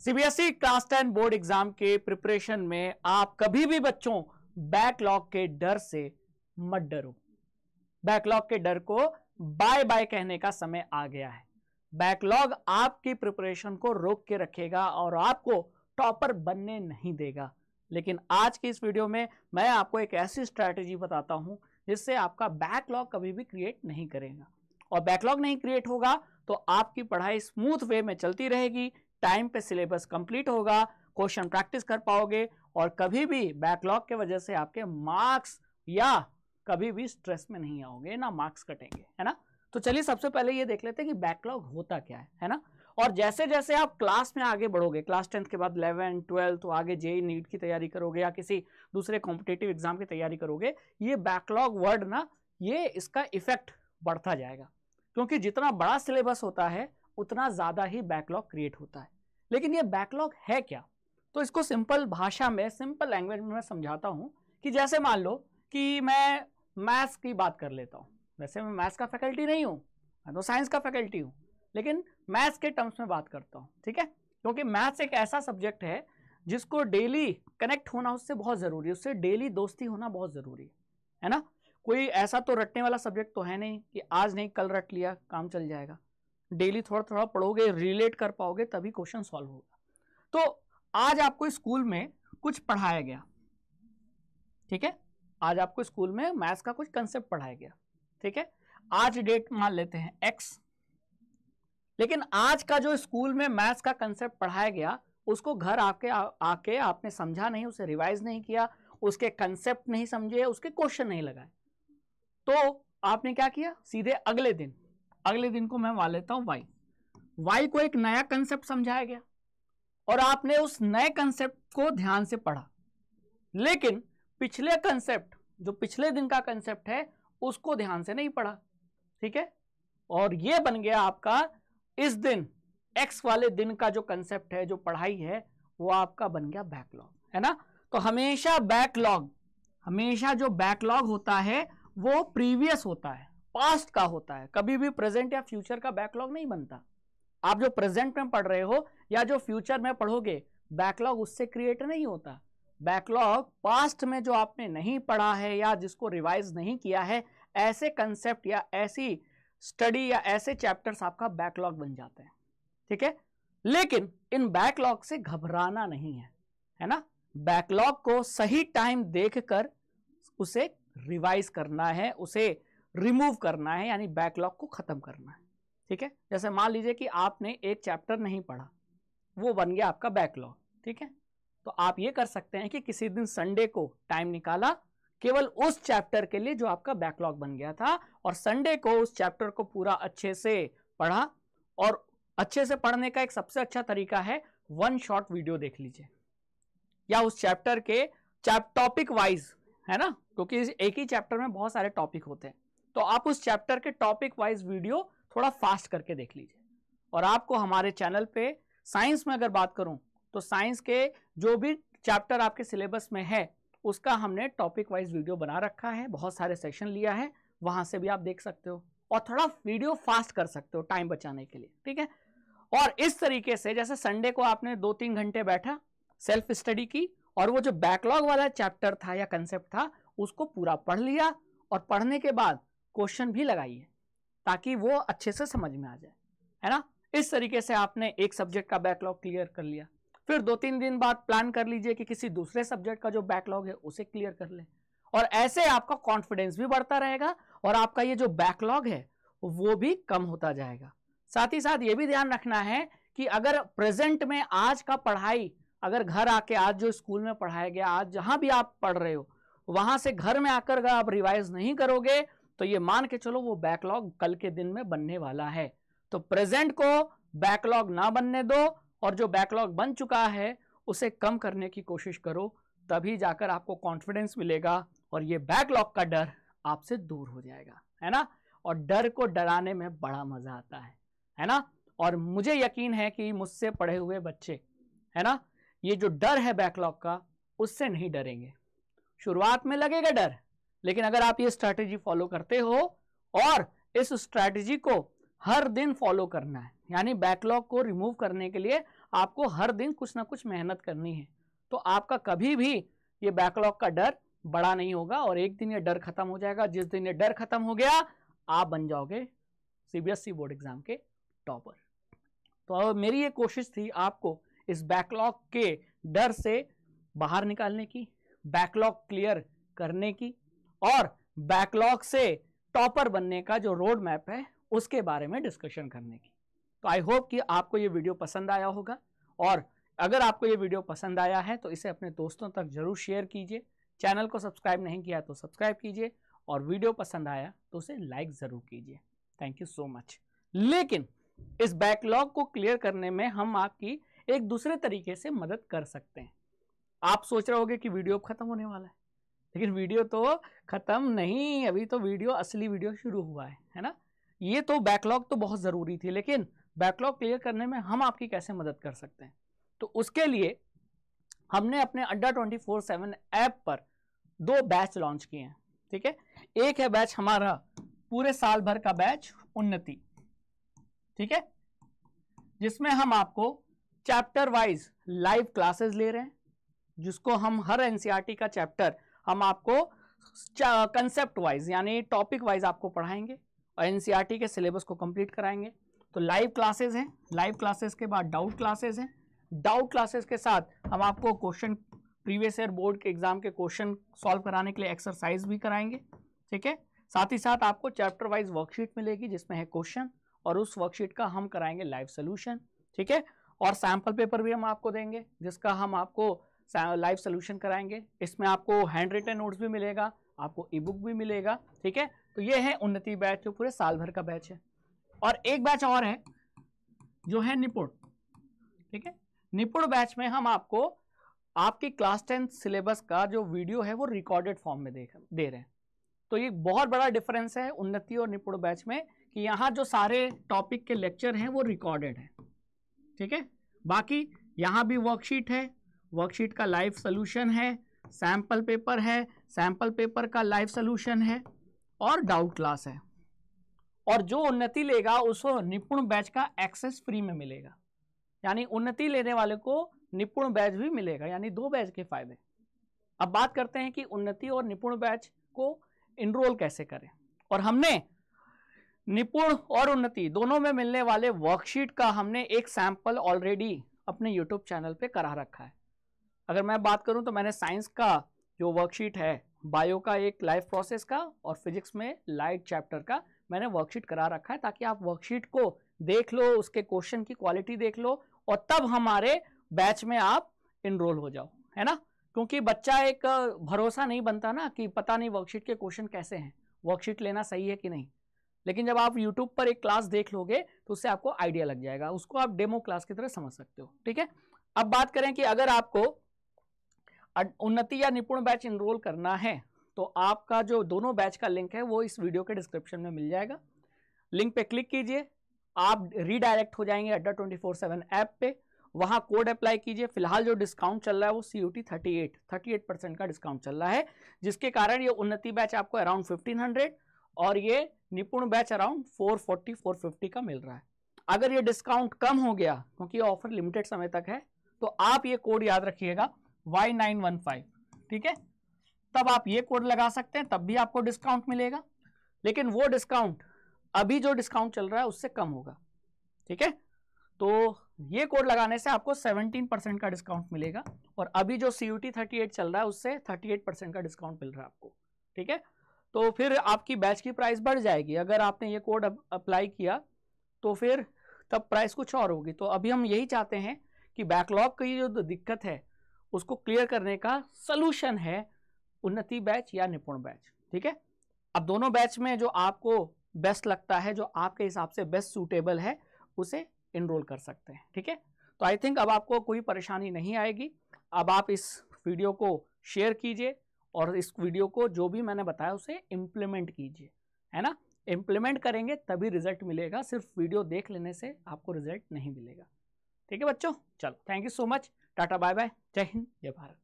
CBSE class ten board exam के preparation में आप कभी भी बच्चों बैकलॉग के डर से मत डरो बैकलॉग के डर को बाय बाय कहने का समय आ गया है बैकलॉग आपकी प्रिपरेशन को रोक के रखेगा और आपको टॉपर बनने नहीं देगा लेकिन आज की इस वीडियो में मैं आपको एक ऐसी स्ट्रैटेजी बताता हूं जिससे आपका बैकलॉग कभी भी क्रिएट नहीं करेगा और बैकलॉग नहीं क्रिएट होगा तो आपकी पढ़ाई स्मूथ वे में चलती रहेगी टाइम पे सिलेबस कंप्लीट होगा क्वेश्चन प्रैक्टिस कर पाओगे और कभी भी बैकलॉग के वजह से आपके मार्क्स या कभी भी स्ट्रेस में नहीं आओगे ना मार्क्स कटेंगे है ना तो चलिए सबसे पहले ये देख लेते हैं कि बैकलॉग होता क्या है है ना और जैसे जैसे आप क्लास में आगे बढ़ोगे क्लास टेंथ के बाद इलेवन ट्वेल्थ तो आगे JEE NEET e e e की तैयारी करोगे या किसी दूसरे कॉम्पिटेटिव एग्जाम की तैयारी करोगे ये बैकलॉग वर्ड ना ये इसका इफेक्ट बढ़ता जाएगा क्योंकि जितना बड़ा सिलेबस होता है उतना ज़्यादा ही बैकलॉग क्रिएट होता है लेकिन ये बैकलॉग है क्या तो इसको सिंपल भाषा में सिंपल लैंग्वेज में मैं समझाता हूँ कि जैसे मान लो कि मैं मैथ्स की बात कर लेता हूँ वैसे मैं मैथ्स का फैकल्टी नहीं हूँ मैं तो साइंस का फैकल्टी हूँ लेकिन मैथ्स के टर्म्स में बात करता हूँ ठीक है क्योंकि मैथ्स एक ऐसा सब्जेक्ट है जिसको डेली कनेक्ट होना उससे बहुत ज़रूरी है उससे डेली दोस्ती होना बहुत ज़रूरी है है ना कोई ऐसा तो रटने वाला सब्जेक्ट तो है नहीं कि आज नहीं कल रट लिया काम चल जाएगा डेली थोड़ा थोड़ा पढ़ोगे रिलेट कर पाओगे तभी क्वेश्चन सॉल्व होगा तो आज आपको स्कूल में कुछ पढ़ाया गया ठीक है आज आपको स्कूल में मैथ्स का कुछ कंसेप्ट पढ़ाया गया ठीक है आज डेट मान लेते हैं एक्स लेकिन आज का जो स्कूल में मैथ्स का कंसेप्ट पढ़ाया गया उसको घर आके आके आपने समझा नहीं उसे रिवाइज नहीं किया उसके कंसेप्ट नहीं समझे उसके क्वेश्चन नहीं लगाए तो आपने क्या किया सीधे अगले दिन अगले दिन को मैं मान लेता हूं वाई वाई को एक नया कंसेप्ट समझाया गया और आपने उस नए कंसेप्ट को ध्यान से पढ़ा लेकिन पिछले कंसेप्ट जो पिछले दिन का कंसेप्ट है उसको ध्यान से नहीं पढ़ा ठीक है और यह बन गया आपका इस दिन एक्स वाले दिन का जो कंसेप्ट है जो पढ़ाई है वो आपका बन गया बैकलॉग है ना तो हमेशा बैकलॉग हमेशा जो बैकलॉग होता है वो प्रीवियस होता है पास्ट का होता है कभी भी प्रेजेंट या फ्यूचर का बैकलॉग नहीं बनता आप जो प्रेजेंट में पढ़ रहे हो या जो फ्यूचर में पढ़ोगे बैकलॉग उससे क्रिएट नहीं होता बैकलॉग पास्ट में जो आपने नहीं पढ़ा है या जिसको रिवाइज नहीं किया है ऐसे कंसेप्ट या ऐसी स्टडी या ऐसे चैप्टर्स आपका बैकलॉग बन जाते हैं ठीक है लेकिन इन बैकलॉग से घबराना नहीं है है ना बैकलॉग को सही टाइम देखकर उसे रिवाइज करना है उसे रिमूव करना है यानी बैकलॉग को ख़त्म करना है ठीक है जैसे मान लीजिए कि आपने एक चैप्टर नहीं पढ़ा वो बन गया आपका बैकलॉग ठीक है तो आप ये कर सकते हैं कि किसी दिन संडे को टाइम निकाला केवल उस चैप्टर के लिए जो आपका बैकलॉग बन गया था और संडे को उस चैप्टर को पूरा अच्छे से पढ़ा और अच्छे से पढ़ने का एक सबसे अच्छा तरीका है वन शॉट वीडियो देख लीजिए या उस चैप्टर के चैप टॉपिक वाइज है ना क्योंकि एक ही चैप्टर में बहुत सारे टॉपिक होते हैं तो आप उस चैप्टर के टॉपिक वाइज वीडियो थोड़ा फास्ट करके देख लीजिए और आपको हमारे चैनल पे साइंस में अगर बात करूं तो साइंस के जो भी चैप्टर आपके सिलेबस में है उसका हमने टॉपिक वाइज वीडियो बना रखा है बहुत सारे सेशन लिया है वहां से भी आप देख सकते हो और थोड़ा वीडियो फास्ट कर सकते हो टाइम बचाने के लिए ठीक है और इस तरीके से जैसे संडे को आपने दो तीन घंटे बैठा सेल्फ स्टडी की और वो जो बैकलॉग वाला चैप्टर था या कंसेप्ट था उसको पूरा पढ़ लिया और पढ़ने के बाद क्वेश्चन भी लगाइए ताकि वो अच्छे से समझ में आ जाए है ना इस तरीके से आपने एक सब्जेक्ट का बैकलॉग क्लियर कर लिया फिर दो तीन दिन बाद प्लान कर लीजिए कि किसी दूसरे सब्जेक्ट का जो बैकलॉग है उसे क्लियर कर ले और ऐसे आपका कॉन्फिडेंस भी बढ़ता रहेगा और आपका ये जो बैकलॉग है वो भी कम होता जाएगा साथ ही साथ ये भी ध्यान रखना है कि अगर प्रेजेंट में आज का पढ़ाई अगर घर आके आज जो स्कूल में पढ़ाया गया आज जहां भी आप पढ़ रहे हो वहां से घर में आकर अगर आप रिवाइज नहीं करोगे तो ये मान के चलो वो बैकलॉग कल के दिन में बनने वाला है तो प्रेजेंट को बैकलॉग ना बनने दो और जो बैकलॉग बन चुका है उसे कम करने की कोशिश करो तभी जाकर आपको कॉन्फिडेंस मिलेगा और ये बैकलॉग का डर आपसे दूर हो जाएगा है ना और डर को डराने में बड़ा मजा आता है है ना और मुझे यकीन है कि मुझसे पढ़े हुए बच्चे है ना ये जो डर है बैकलॉग का उससे नहीं डरेंगे शुरुआत में लगेगा डर लेकिन अगर आप ये स्ट्रैटेजी फॉलो करते हो और इस स्ट्रैटेजी को हर दिन फॉलो करना है यानी बैकलॉग को रिमूव करने के लिए आपको हर दिन कुछ ना कुछ मेहनत करनी है तो आपका कभी भी ये बैकलॉग का डर बड़ा नहीं होगा और एक दिन ये डर खत्म हो जाएगा जिस दिन ये डर खत्म हो गया आप बन जाओगे सीबीएसई बोर्ड एग्जाम के टॉपर तो मेरी ये कोशिश थी आपको इस बैकलॉग के डर से बाहर निकालने की बैकलॉग क्लियर करने की और बैकलॉग से टॉपर बनने का जो रोड मैप है उसके बारे में डिस्कशन करने की तो आई होप कि आपको ये वीडियो पसंद आया होगा और अगर आपको ये वीडियो पसंद आया है तो इसे अपने दोस्तों तक जरूर शेयर कीजिए चैनल को सब्सक्राइब नहीं किया तो सब्सक्राइब कीजिए और वीडियो पसंद आया तो उसे लाइक ज़रूर कीजिए थैंक यू सो मच लेकिन इस बैकलॉग को क्लियर करने में हम आपकी एक दूसरे तरीके से मदद कर सकते हैं आप सोच रहे होगे कि वीडियो खत्म होने वाला है लेकिन वीडियो तो ख़त्म नहीं अभी तो वीडियो असली वीडियो शुरू हुआ है है ना ये तो बैकलॉग तो बहुत ज़रूरी थी लेकिन बैकलॉग क्लियर करने में हम आपकी कैसे मदद कर सकते हैं तो उसके लिए हमने अपने अड्डा ट्वेंटी फोर सेवन ऐप पर दो बैच लॉन्च किए हैं ठीक है एक है बैच हमारा पूरे साल भर का बैच उन्नति ठीक है जिसमें हम आपको चैप्टर वाइज लाइव क्लासेस ले रहे हैं जिसको हम हर एनसीआरटी का चैप्टर हम आपको कंसेप्ट वाइज यानी टॉपिक वाइज आपको पढ़ाएंगे और एनसीईआरटी e के सिलेबस को कंप्लीट कराएंगे तो लाइव क्लासेस हैं लाइव क्लासेस के बाद डाउट क्लासेस हैं डाउट क्लासेस के साथ हम आपको क्वेश्चन प्रीवियस ईयर बोर्ड के एग्जाम के क्वेश्चन सॉल्व कराने के लिए एक्सरसाइज भी कराएंगे ठीक है साथ ही साथ आपको चैप्टर वाइज वर्कशीट मिलेगी जिसमें है क्वेश्चन और उस वर्कशीट का हम कराएंगे लाइव सोल्यूशन ठीक है और सैम्पल पेपर भी हम आपको देंगे जिसका हम आपको लाइव सोल्यूशन कराएंगे इसमें आपको हैंड रिटन नोट्स भी मिलेगा आपको ई बुक भी मिलेगा ठीक है तो ये है उन्नति बैच जो पूरे साल भर का बैच है और एक बैच और है जो है निपुण ठीक है निपुण बैच में हम आपको आपकी क्लास टेंथ सिलेबस का जो वीडियो है वो रिकॉर्डेड फॉर्म में देख दे रहे हैं तो ये बहुत बड़ा डिफरेंस है उन्नति और निपुण बैच में कि यहाँ जो सारे टॉपिक के लेक्चर हैं वो रिकॉर्डेड हैं ठीक है बाकी यहाँ भी वर्कशीट है वर्कशीट का लाइव सोल्यूशन है सैम्पल पेपर है सैम्पल पेपर का लाइव सोल्यूशन है और डाउट क्लास है और जो उन्नति लेगा उसको निपुण बैच का एक्सेस फ्री में मिलेगा यानी उन्नति लेने वाले को निपुण बैच भी मिलेगा यानी दो बैच के फायदे अब बात करते हैं कि उन्नति और निपुण बैच को इनरोल कैसे करें और हमने निपुण और उन्नति दोनों में मिलने वाले वर्कशीट का हमने एक सैंपल ऑलरेडी अपने यूट्यूब चैनल पे करा रखा है अगर मैं बात करूं तो मैंने साइंस का जो वर्कशीट है बायो का एक लाइफ प्रोसेस का और फिजिक्स में लाइट चैप्टर का मैंने वर्कशीट करा रखा है ताकि आप वर्कशीट को देख लो उसके क्वेश्चन की क्वालिटी देख लो और तब हमारे बैच में आप इनरोल हो जाओ है ना क्योंकि बच्चा एक भरोसा नहीं बनता ना कि पता नहीं वर्कशीट के क्वेश्चन कैसे हैं वर्कशीट लेना सही है कि नहीं लेकिन जब आप YouTube पर एक क्लास देख लोगे तो उससे आपको आइडिया लग जाएगा उसको आप डेमो क्लास की तरह समझ सकते हो ठीक है अब बात करें कि अगर आपको उन्नति या निपुण बैच इनरोल करना है तो आपका जो दोनों बैच का लिंक है वो इस वीडियो के डिस्क्रिप्शन में मिल जाएगा लिंक पे क्लिक कीजिए आप रीडायरेक्ट हो जाएंगे अड्डा ट्वेंटी फोर सेवन ऐप पे वहाँ कोड अप्लाई कीजिए फिलहाल जो डिस्काउंट चल रहा है वो C U T thirty eight thirty eight percent का डिस्काउंट चल रहा है जिसके कारण ये उन्नति बैच आपको अराउंड फिफ्टीन हंड्रेड और ये Nipun batch around four forty four fifty का मिल रहा है अगर ये डिस्काउंट कम हो गया क्योंकि ये ऑफर लिमिटेड समय तक है तो आप ये कोड याद रखिएगा वाई नाइन वन फाइव ठीक है तब आप ये कोड लगा सकते हैं तब भी आपको डिस्काउंट मिलेगा लेकिन वो डिस्काउंट अभी जो डिस्काउंट चल रहा है उससे कम होगा ठीक है तो ये कोड लगाने से आपको 17 परसेंट का डिस्काउंट मिलेगा और अभी जो सी यू टी चल रहा है उससे 38 परसेंट का डिस्काउंट मिल रहा है आपको ठीक है तो फिर आपकी बैच की प्राइस बढ़ जाएगी अगर आपने ये कोड अप्लाई किया तो फिर तब प्राइस कुछ और होगी तो अभी हम यही चाहते हैं कि बैकलॉग की जो दिक्कत है उसको क्लियर करने का सोलूशन है उन्नति बैच या निपुण बैच ठीक है अब दोनों बैच में जो आपको बेस्ट लगता है जो आपके हिसाब से बेस्ट सूटेबल है उसे इनरोल कर सकते हैं ठीक है तो आई थिंक अब आपको कोई परेशानी नहीं आएगी अब आप इस वीडियो को शेयर कीजिए और इस वीडियो को जो भी मैंने बताया उसे इम्प्लीमेंट कीजिए है ना इम्प्लीमेंट करेंगे तभी रिजल्ट मिलेगा सिर्फ वीडियो देख लेने से आपको रिजल्ट नहीं मिलेगा ठीक है बच्चों चलो thank you so much tata bye bye जय हिंद जय भारत